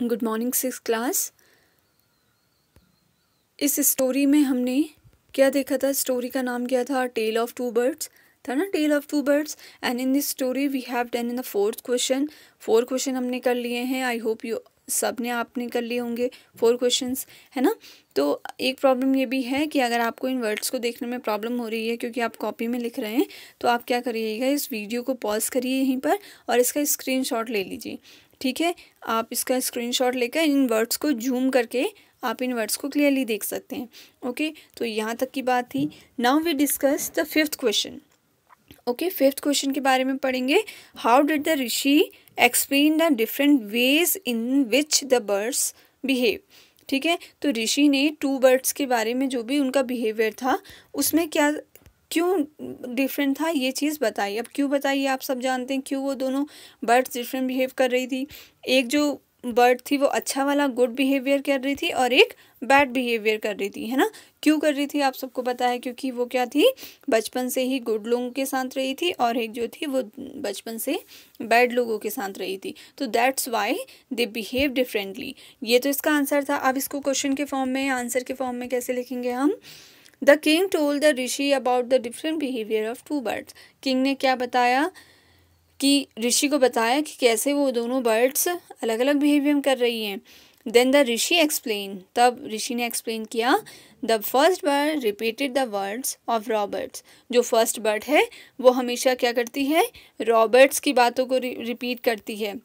Good morning six class इस story में हमने क्या देखा था स्टोरी का नाम क्या था टेल ऑफ टू बर्ड्स था ना tale of two birds and in this story we have done in the fourth question four question हमने कर लिए हैं आई होप यू सब ने आपने कर लिए होंगे फोर क्वेश्चंस है ना तो एक प्रॉब्लम ये भी है कि अगर आपको इन वर्ड्स को देखने में प्रॉब्लम हो रही है क्योंकि आप कॉपी में लिख रहे हैं तो आप क्या करिएगा इस वीडियो को पॉज करिए यहीं पर और इसका स्क्रीनशॉट ले लीजिए ठीक है आप इसका स्क्रीनशॉट लेकर इन वर्ड्स को जूम करके आप इन वर्ड्स को क्लियरली देख सकते हैं ओके तो यहाँ तक की बात थी now we discuss the fifth question okay fifth question के बारे में पढ़ेंगे how did the Rishi explain the different ways in which the birds behave ठीक है तो ऋषि ने टू बर्ड्स के बारे में जो भी उनका बिहेवियर था उसमें क्या क्यों डिफरेंट था ये चीज़ बताई अब क्यों बताइए आप सब जानते हैं क्यों वो दोनों बर्ड्स डिफरेंट बिहेव कर रही थी एक जो बर्ड थी वो अच्छा वाला गुड बिहेवियर कर रही थी और एक बैड बिहेवियर कर रही थी है ना क्यों कर रही थी आप सबको पता है क्योंकि वो क्या थी बचपन से ही गुड लोगों के साथ रही थी और एक जो थी वो बचपन से बैड लोगों के साथ रही थी तो that's why they behave differently ये तो इसका आंसर था अब इसको क्वेश्चन के फॉर्म में आंसर के फॉर्म में कैसे लिखेंगे हम the king told the Rishi about the different behaviour of two birds king ने क्या बताया कि ऋषि को बताया कि कैसे वो दोनों बर्ड्स अलग अलग बिहेवियर कर रही हैं देन द ऋषि एक्सप्लेन तब ऋषि ने एक्सप्लेन किया the first bird repeated the words of robbers जो फर्स्ट बर्ड है वो हमेशा क्या करती है रॉबर्ट्स की बातों को रिपीट करती है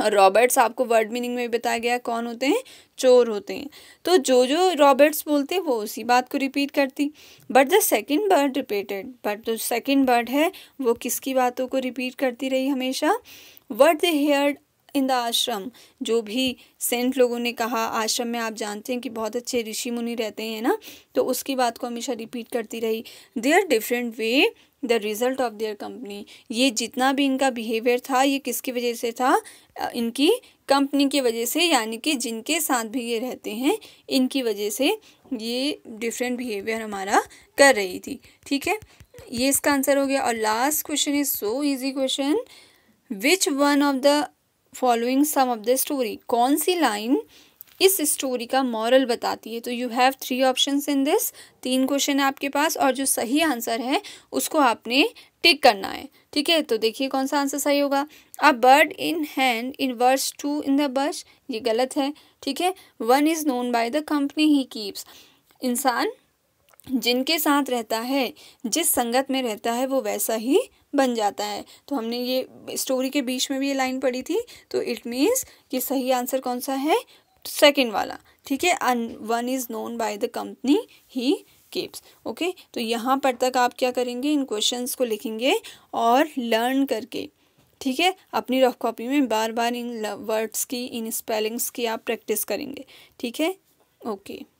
और रॉबर्ट्स आपको वर्ड मीनिंग में बताया गया कौन होते हैं चोर होते हैं तो जो जो रॉबर्ट्स बोलते हैं वो उसी बात को रिपीट करती but the second bird repeated but जो सेकेंड बर्ड है वो किसकी बातों को रिपीट करती रही हमेशा what they heard in the ashram जो भी सेंट लोगों ने कहा आश्रम में आप जानते हैं कि बहुत अच्छे ऋषि मुनि रहते हैं ना तो उसकी बात को हमेशा रिपीट करती रही they are different way the result of their company ये जितना भी इनका बिहेवियर था ये किसकी वजह से था इनकी कंपनी की वजह से यानी कि जिनके साथ भी ये रहते हैं इनकी वजह से ये डिफरेंट बिहेवियर हमारा कर रही थी ठीक है ये इसका आंसर हो गया और last question is so easy question which one of the following sum of the story कौन सी लाइन इस स्टोरी का मॉरल बताती है तो you have three options in this तीन क्वेश्चन है आपके पास और जो सही आंसर है उसको आपने टिक करना है ठीक है तो देखिए कौन सा आंसर सही होगा a bird in hand is worth two in the bush ये गलत है ठीक है one is known by the company he keeps इंसान जिनके साथ रहता है जिस संगत में रहता है वो वैसा ही बन जाता है तो हमने ये स्टोरी के बीच में भी ये लाइन पढ़ी थी तो इट मीन्स कि सही आंसर कौन सा है सेकेंड वाला ठीक है one is known by the company he keeps okay तो यहाँ पर तक आप क्या करेंगे इन क्वेश्चंस को लिखेंगे और लर्न करके ठीक है अपनी रफ कॉपी में बार बार इन वर्ड्स की इन स्पेलिंग्स की आप प्रैक्टिस करेंगे ठीक है ओके okay.